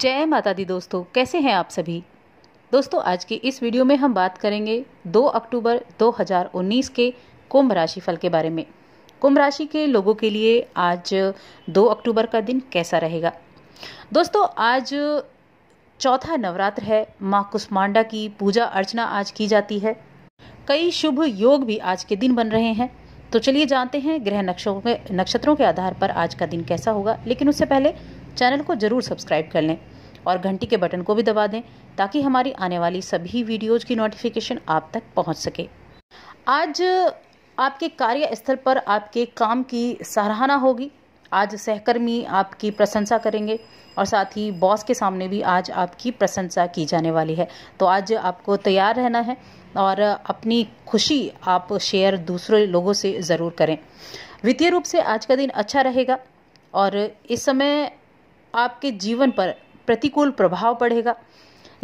जय माता दी दोस्तों कैसे हैं आप सभी दोस्तों आज की इस वीडियो में हम बात करेंगे 2 अक्टूबर 2019 के कुंभ राशि फल के बारे में कुंभ राशि के लोगों के लिए आज 2 अक्टूबर का दिन कैसा रहेगा दोस्तों आज चौथा नवरात्र है माँ कुष्मांडा की पूजा अर्चना आज की जाती है कई शुभ योग भी आज के दिन बन रहे हैं तो चलिए जानते हैं ग्रह नक्षत्रों के नक्षत्रों के आधार पर आज का दिन कैसा होगा लेकिन उससे पहले चैनल को ज़रूर सब्सक्राइब कर लें और घंटी के बटन को भी दबा दें ताकि हमारी आने वाली सभी वीडियोज़ की नोटिफिकेशन आप तक पहुँच सके आज आपके कार्यस्थल पर आपके काम की सराहना होगी आज सहकर्मी आपकी प्रशंसा करेंगे और साथ ही बॉस के सामने भी आज आपकी प्रशंसा की जाने वाली है तो आज आपको तैयार रहना है और अपनी खुशी आप शेयर दूसरे लोगों से ज़रूर करें वित्तीय रूप से आज का दिन अच्छा रहेगा और इस समय आपके जीवन पर प्रतिकूल प्रभाव पड़ेगा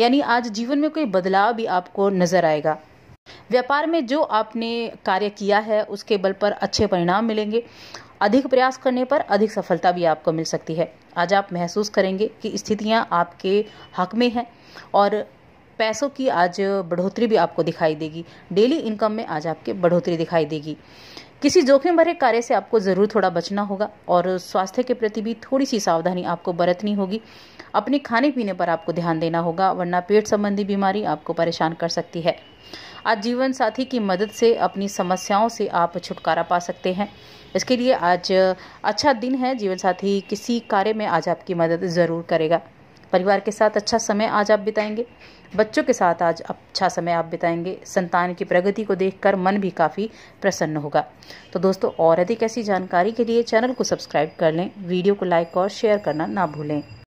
यानी आज जीवन में कोई बदलाव भी आपको नजर आएगा व्यापार में जो आपने कार्य किया है उसके बल पर अच्छे परिणाम मिलेंगे अधिक प्रयास करने पर अधिक सफलता भी आपको मिल सकती है आज आप महसूस करेंगे कि स्थितियां आपके हक में हैं और पैसों की आज बढ़ोतरी भी आपको दिखाई देगी डेली इनकम में आज आपके बढ़ोतरी दिखाई देगी किसी जोखिम भरे कार्य से आपको ज़रूर थोड़ा बचना होगा और स्वास्थ्य के प्रति भी थोड़ी सी सावधानी आपको बरतनी होगी अपने खाने पीने पर आपको ध्यान देना होगा वरना पेट संबंधी बीमारी आपको परेशान कर सकती है आज जीवन साथी की मदद से अपनी समस्याओं से आप छुटकारा पा सकते हैं इसके लिए आज अच्छा दिन है जीवन साथी किसी कार्य में आज आपकी मदद ज़रूर करेगा परिवार के साथ अच्छा समय आज आप बिताएंगे बच्चों के साथ आज अच्छा समय आप बिताएंगे संतान की प्रगति को देखकर मन भी काफ़ी प्रसन्न होगा तो दोस्तों और अधिक ऐसी जानकारी के लिए चैनल को सब्सक्राइब कर लें वीडियो को लाइक और शेयर करना ना भूलें